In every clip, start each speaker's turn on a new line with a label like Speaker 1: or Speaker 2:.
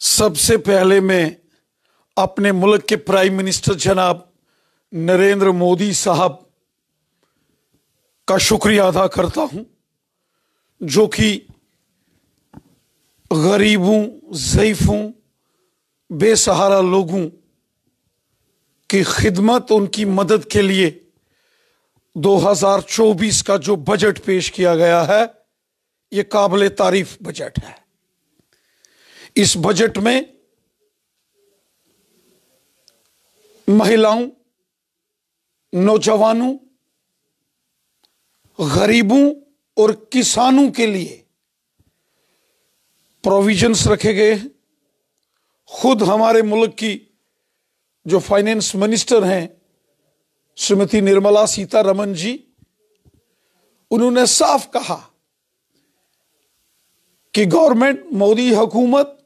Speaker 1: सबसे पहले मैं अपने मुल्क के प्राइम मिनिस्टर जनाब नरेंद्र मोदी साहब का शुक्रिया अदा करता हूं जो कि गरीबों ज़ईफ़ों बेसहारा लोगों की खिदमत उनकी मदद के लिए 2024 का जो बजट पेश किया गया है ये काबिल तारीफ बजट है इस बजट में महिलाओं नौजवानों गरीबों और किसानों के लिए प्रोविजंस रखे गए हैं खुद हमारे मुल्क की जो फाइनेंस मिनिस्टर हैं श्रीमती निर्मला सीतारमन जी उन्होंने साफ कहा कि गवर्नमेंट मोदी हुकूमत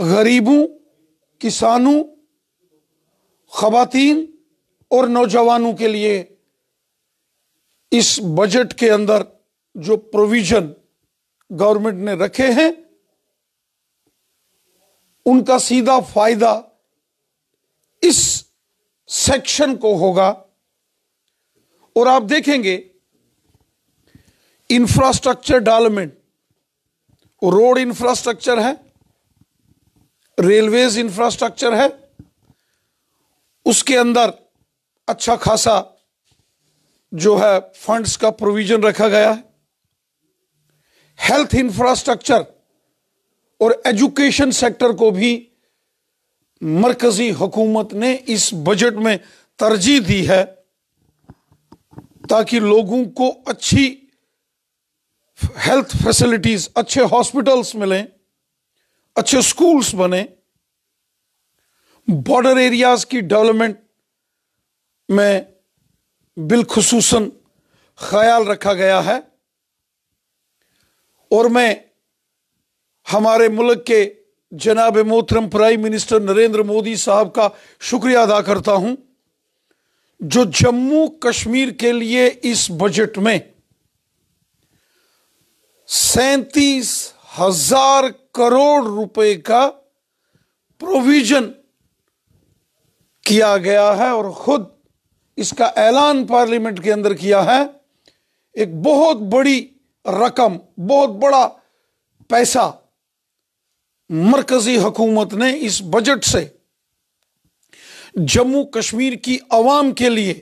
Speaker 1: गरीबों किसानों खातन और नौजवानों के लिए इस बजट के अंदर जो प्रोविजन गवर्नमेंट ने रखे हैं उनका सीधा फायदा इस सेक्शन को होगा और आप देखेंगे इंफ्रास्ट्रक्चर डेवलपमेंट रोड इंफ्रास्ट्रक्चर है रेलवेज इंफ्रास्ट्रक्चर है उसके अंदर अच्छा खासा जो है फंड्स का प्रोविजन रखा गया है हेल्थ इंफ्रास्ट्रक्चर और एजुकेशन सेक्टर को भी मरकजी हुकूमत ने इस बजट में तरजीह दी है ताकि लोगों को अच्छी हेल्थ फैसिलिटीज अच्छे हॉस्पिटल्स मिलें अच्छे स्कूल्स बने बॉर्डर एरियाज की डेवलपमेंट में बिलखसूस ख्याल रखा गया है और मैं हमारे मुल्क के जनाब मोहतरम प्राइम मिनिस्टर नरेंद्र मोदी साहब का शुक्रिया अदा करता हूं जो जम्मू कश्मीर के लिए इस बजट में सैंतीस हजार करोड़ रुपए का प्रोविजन किया गया है और खुद इसका ऐलान पार्लियामेंट के अंदर किया है एक बहुत बड़ी रकम बहुत बड़ा पैसा मरकजी हुकूमत ने इस बजट से जम्मू कश्मीर की आवाम के लिए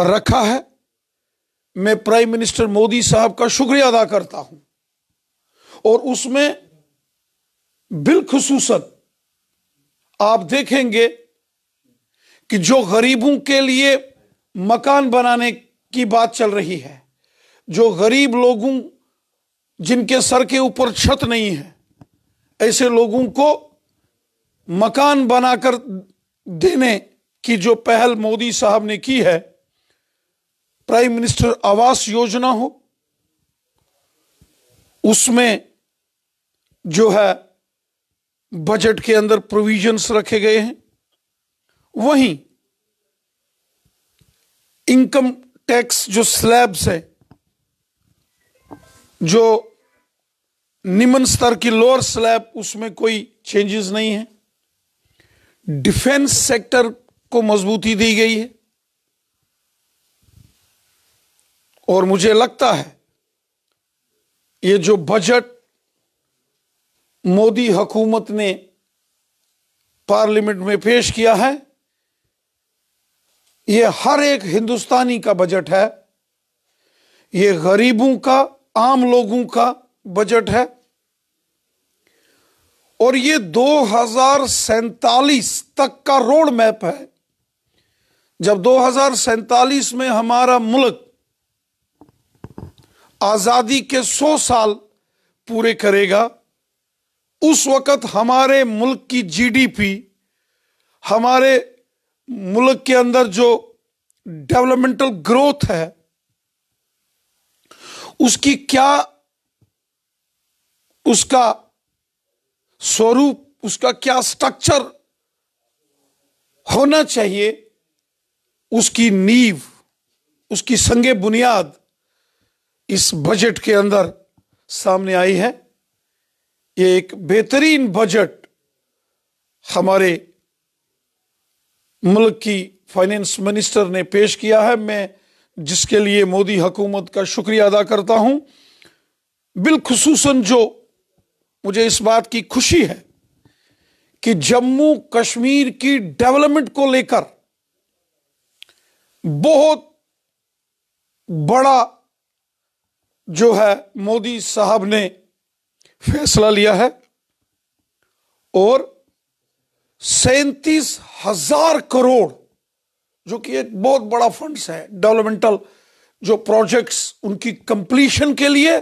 Speaker 1: रखा है मैं प्राइम मिनिस्टर मोदी साहब का शुक्रिया अदा करता हूं और उसमें बिलखसूसत आप देखेंगे कि जो गरीबों के लिए मकान बनाने की बात चल रही है जो गरीब लोगों जिनके सर के ऊपर छत नहीं है ऐसे लोगों को मकान बनाकर देने की जो पहल मोदी साहब ने की है प्राइम मिनिस्टर आवास योजना हो उसमें जो है बजट के अंदर प्रोविजंस रखे गए हैं वहीं इनकम टैक्स जो स्लैब्स है जो निम्न स्तर की लोअर स्लैब उसमें कोई चेंजेस नहीं है डिफेंस सेक्टर को मजबूती दी गई है और मुझे लगता है ये जो बजट मोदी हुकूमत ने पार्लियामेंट में पेश किया है ये हर एक हिंदुस्तानी का बजट है ये गरीबों का आम लोगों का बजट है और ये दो हजार तक का रोड मैप है जब दो हजार में हमारा मुल्क आज़ादी के 100 साल पूरे करेगा उस वक़्त हमारे मुल्क की जीडीपी हमारे मुल्क के अंदर जो डेवलपमेंटल ग्रोथ है उसकी क्या उसका स्वरूप उसका क्या स्ट्रक्चर होना चाहिए उसकी नींव उसकी संगे बुनियाद इस बजट के अंदर सामने आई है ये एक बेहतरीन बजट हमारे मुल्क की फाइनेंस मिनिस्टर ने पेश किया है मैं जिसके लिए मोदी हुकूमत का शुक्रिया अदा करता हूं बिलखसूस जो मुझे इस बात की खुशी है कि जम्मू कश्मीर की डेवलपमेंट को लेकर बहुत बड़ा जो है मोदी साहब ने फैसला लिया है और सैतीस हजार करोड़ जो कि एक बहुत बड़ा फंड्स है डेवलपमेंटल जो प्रोजेक्ट्स उनकी कंप्लीशन के लिए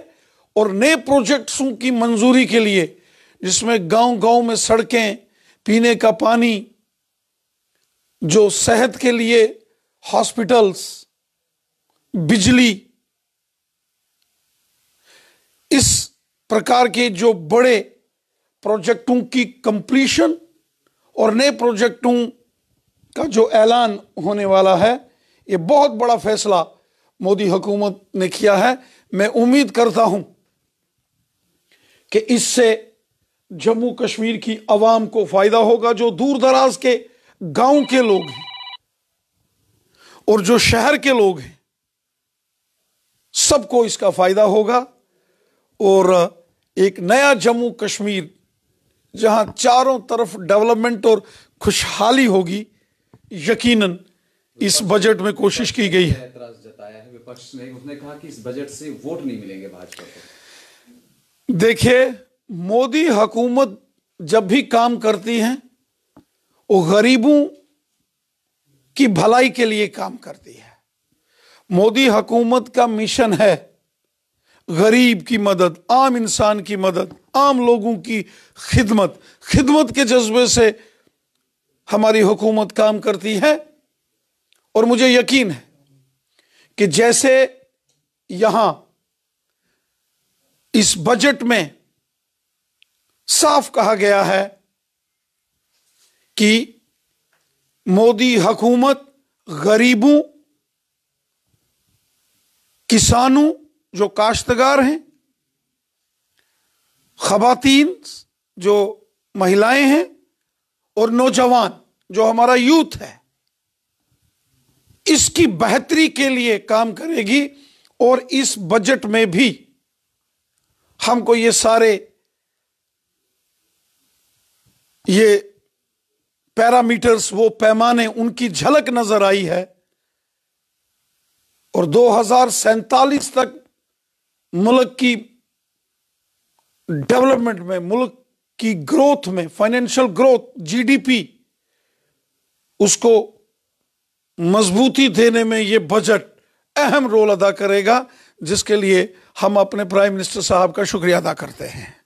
Speaker 1: और नए प्रोजेक्ट्स की मंजूरी के लिए जिसमें गांव गांव में सड़कें पीने का पानी जो सेहत के लिए हॉस्पिटल्स बिजली इस प्रकार के जो बड़े प्रोजेक्टों की कंप्लीशन और नए प्रोजेक्टों का जो ऐलान होने वाला है ये बहुत बड़ा फैसला मोदी हुकूमत ने किया है मैं उम्मीद करता हूं कि इससे जम्मू कश्मीर की आवाम को फायदा होगा जो दूर दराज के गांव के लोग हैं और जो शहर के लोग हैं सबको इसका फायदा होगा और एक नया जम्मू कश्मीर जहां चारों तरफ डेवलपमेंट और खुशहाली होगी यकीनन इस बजट में कोशिश की गई है विपक्ष ने कहा कि इस बजट से वोट नहीं मिलेंगे देखिए मोदी हुकूमत जब भी काम करती है वो गरीबों की भलाई के लिए काम करती है मोदी हुकूमत का मिशन है गरीब की मदद आम इंसान की मदद आम लोगों की खिदमत खिदमत के जज्बे से हमारी हुकूमत काम करती है और मुझे यकीन है कि जैसे यहां इस बजट में साफ कहा गया है कि मोदी हुकूमत गरीबों किसानों जो काश्तगार हैं खवतिन जो महिलाएं हैं और नौजवान जो हमारा यूथ है इसकी बेहतरी के लिए काम करेगी और इस बजट में भी हमको ये सारे ये पैरामीटर्स वो पैमाने उनकी झलक नजर आई है और दो तक मुल्क की डेवलपमेंट में मुल्क की ग्रोथ में फाइनेंशियल ग्रोथ जीडीपी उसको मजबूती देने में ये बजट अहम रोल अदा करेगा जिसके लिए हम अपने प्राइम मिनिस्टर साहब का शुक्रिया अदा करते हैं